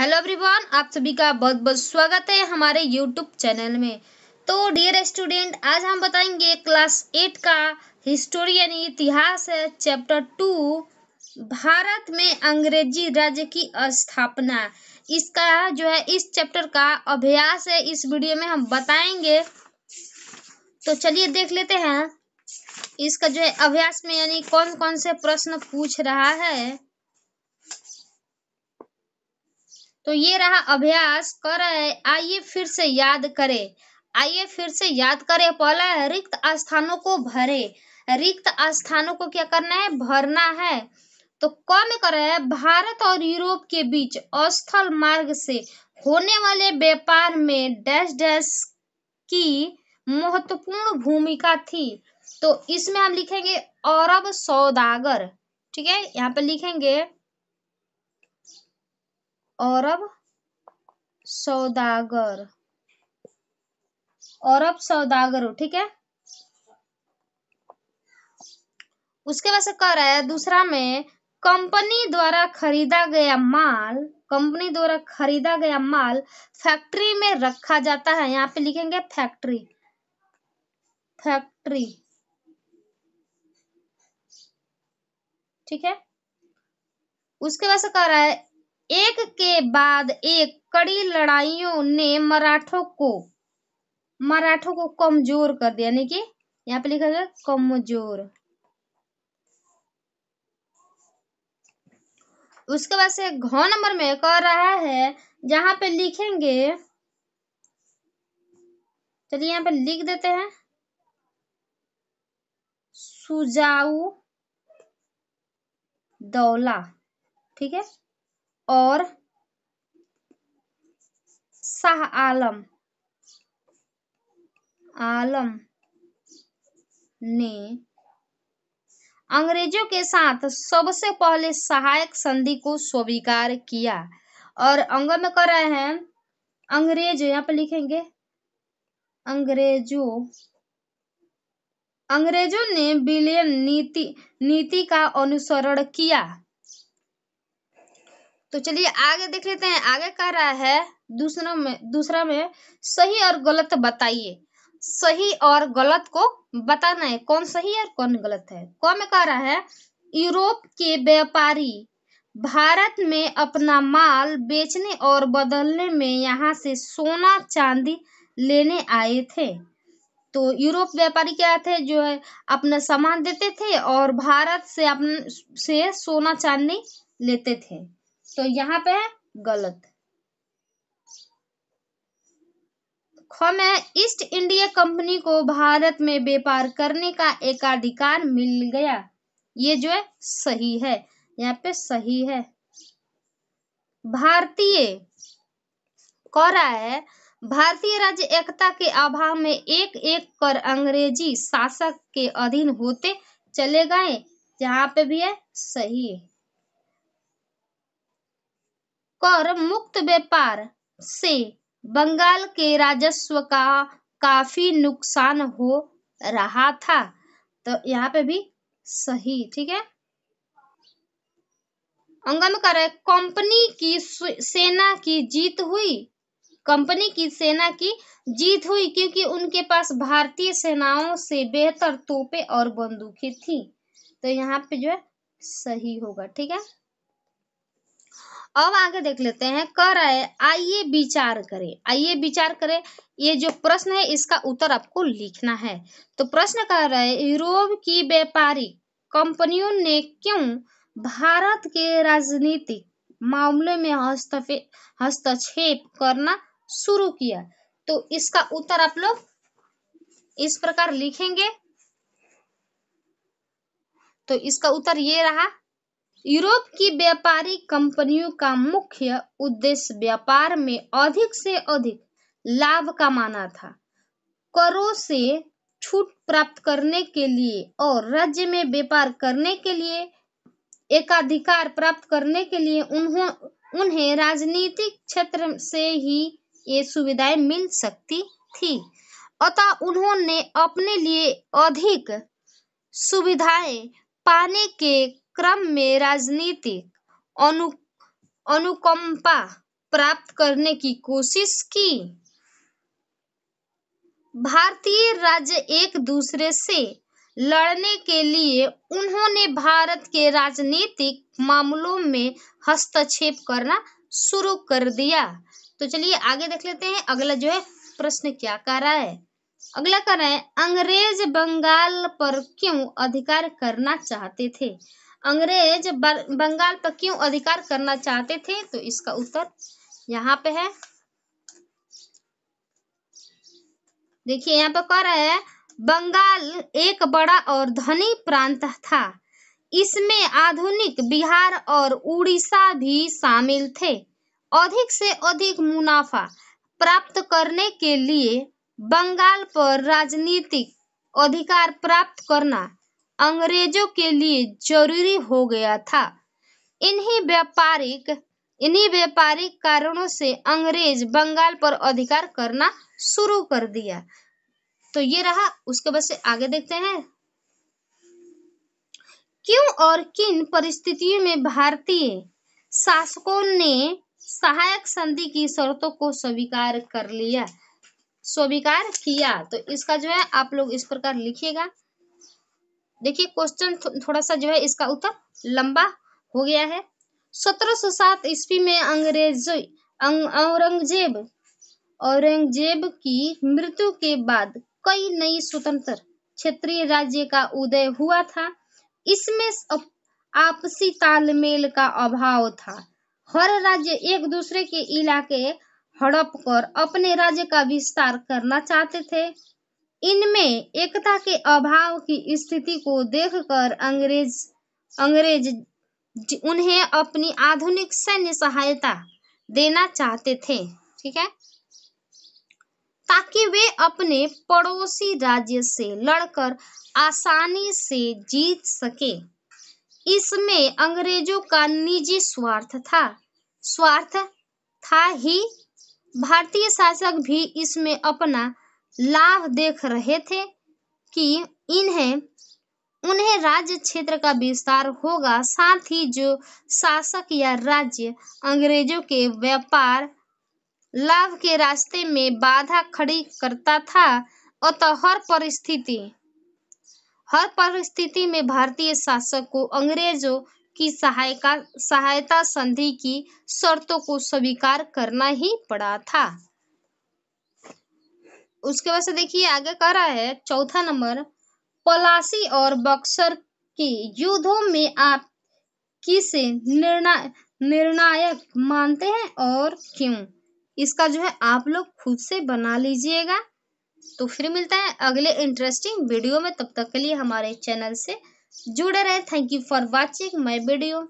hello everyone आप सभी का बहुत बहुत स्वागत है हमारे यूट्यूब चैनल में तो डियर स्टूडेंट आज हम बताएंगे क्लास एट का हिस्टोरी यानी इतिहास है चैप्टर टू भारत में अंग्रेजी राज्य की स्थापना इसका जो है इस चैप्टर का अभ्यास है इस वीडियो में हम बताएंगे तो चलिए देख लेते हैं इसका जो है अभ्यास में यानी कौन कौन से प्रश्न पूछ रहा है तो ये रहा अभ्यास कर आइए फिर से याद करें आइए फिर से याद करें पहला है रिक्त स्थानों को भरे रिक्त स्थानों को क्या करना है भरना है तो कम में कर भारत और यूरोप के बीच अस्थल मार्ग से होने वाले व्यापार में डैश डैश की महत्वपूर्ण भूमिका थी तो इसमें हम लिखेंगे अरब सौदागर ठीक है यहाँ पर लिखेंगे औरब सौदागर औरब सौदागर ठीक है उसके बाद से कह रहा है दूसरा में कंपनी द्वारा खरीदा गया माल कंपनी द्वारा खरीदा गया माल फैक्ट्री में रखा जाता है यहाँ पे लिखेंगे फैक्ट्री फैक्ट्री ठीक है उसके बाद से कह रहा है एक के बाद एक कड़ी लड़ाइयों ने मराठों को मराठों को कमजोर कर दिया यानी कि यहाँ पे लिखा गया कमजोर उसके बाद से घ नंबर में कर रहा है जहां पे लिखेंगे चलिए यहाँ पे लिख देते हैं सुजाऊ दौला ठीक है और शाह आलम आलम ने अंग्रेजों के साथ सबसे पहले सहायक संधि को स्वीकार किया और अंग में कर रहे हैं अंग्रेज यहाँ पर लिखेंगे अंग्रेजों अंग्रेजों ने विलियन नीति नीति का अनुसरण किया तो चलिए आगे देख लेते हैं आगे कह रहा है दूसरा में दूसरा में सही और गलत बताइए सही और गलत को बताना है कौन सही है और कौन गलत है कौन में कह रहा है यूरोप के व्यापारी भारत में अपना माल बेचने और बदलने में यहाँ से सोना चांदी लेने आए थे तो यूरोप व्यापारी क्या थे जो है अपना सामान देते थे और भारत से अपने से सोना चांदी लेते थे तो यहाँ पे है गलत ख में ईस्ट इंडिया कंपनी को भारत में व्यापार करने का एकाधिकार मिल गया ये जो है सही है यहाँ पे सही है भारतीय कह रहा है भारतीय राज्य एकता के अभाव में एक एक कर अंग्रेजी शासक के अधीन होते चले गए यहाँ पे भी है सही है कर मुक्त व्यापार से बंगाल के राजस्व का काफी नुकसान हो रहा था तो यहाँ पे भी सही ठीक है अंगम कर कंपनी की सेना की जीत हुई कंपनी की सेना की जीत हुई क्योंकि उनके पास भारतीय सेनाओं से बेहतर तोपे और बंदूकें थी तो यहाँ पे जो है सही होगा ठीक है अब आगे देख लेते हैं कह रहा है आइए विचार करें आइए विचार करें ये जो प्रश्न है इसका उत्तर आपको लिखना है तो प्रश्न कह रहा है यूरोप की व्यापारिक कंपनियों ने क्यों भारत के राजनीतिक मामले में हस्तक्षेप करना शुरू किया तो इसका उत्तर आप लोग इस प्रकार लिखेंगे तो इसका उत्तर ये रहा यूरोप की व्यापारी कंपनियों का मुख्य उद्देश्य व्यापार में अधिक से अधिक लाभ कमाना था करों से छूट प्राप्त करने के लिए और राज्य में व्यापार करने के लिए एकाधिकार प्राप्त करने के लिए उन्हों उन्हें राजनीतिक क्षेत्र से ही ये सुविधाएं मिल सकती थी अतः उन्होंने अपने लिए अधिक सुविधाएं पाने के क्रम में राजनीतिक अनु अनुकंपा प्राप्त करने की कोशिश की भारतीय राज्य एक दूसरे से लड़ने के लिए उन्होंने भारत के राजनीतिक मामलों में हस्तक्षेप करना शुरू कर दिया तो चलिए आगे देख लेते हैं अगला जो है प्रश्न क्या कर रहा है अगला कर रहा है अंग्रेज बंगाल पर क्यों अधिकार करना चाहते थे अंग्रेज बंगाल पर क्यों अधिकार करना चाहते थे तो इसका उत्तर यहाँ पे है देखिए यहाँ पे कह रहा है बंगाल एक बड़ा और धनी प्रांत था इसमें आधुनिक बिहार और उड़ीसा भी शामिल थे अधिक से अधिक मुनाफा प्राप्त करने के लिए बंगाल पर राजनीतिक अधिकार प्राप्त करना अंग्रेजों के लिए जरूरी हो गया था इन्हीं व्यापारिक इन्हीं व्यापारिक कारणों से अंग्रेज बंगाल पर अधिकार करना शुरू कर दिया तो ये रहा उसके बाद से आगे देखते हैं क्यों और किन परिस्थितियों में भारतीय शासकों ने सहायक संधि की शर्तों को स्वीकार कर लिया स्वीकार किया तो इसका जो है आप लोग इस प्रकार लिखिएगा देखिए क्वेश्चन थोड़ा सा जो है इसका उत्तर लंबा हो गया है 1707 ईस्वी में अंग्रेज अं, औरंगजेब औरंगजेब की मृत्यु के बाद कई नई स्वतंत्र क्षेत्रीय राज्य का उदय हुआ था इसमें आपसी तालमेल का अभाव था हर राज्य एक दूसरे के इलाके हड़प कर अपने राज्य का विस्तार करना चाहते थे इनमें एकता के अभाव की स्थिति को देखकर अंग्रेज अंग्रेज उन्हें अपनी आधुनिक सैन्य सहायता देना चाहते थे ठीक है ताकि वे अपने पड़ोसी राज्य से लड़कर आसानी से जीत सके इसमें अंग्रेजों का निजी स्वार्थ था स्वार्थ था ही भारतीय शासक भी इसमें अपना लाभ देख रहे थे कि इन्हें उन्हें राज्य क्षेत्र का विस्तार होगा साथ ही जो शासक या राज्य अंग्रेजों के व्यापार लाभ के रास्ते में बाधा खड़ी करता था अतः हर परिस्थिति हर परिस्थिति में भारतीय शासक को अंग्रेजों की सहायता सहायता संधि की शर्तों को स्वीकार करना ही पड़ा था उसके वजह से देखिए आगे कह रहा है चौथा नंबर पलासी और बक्सर की युद्धों में आप किसे निर्णा निर्णायक मानते हैं और क्यों इसका जो है आप लोग खुद से बना लीजिएगा तो फिर मिलता है अगले इंटरेस्टिंग वीडियो में तब तक के लिए हमारे चैनल से जुड़े रहे thank you for watching my video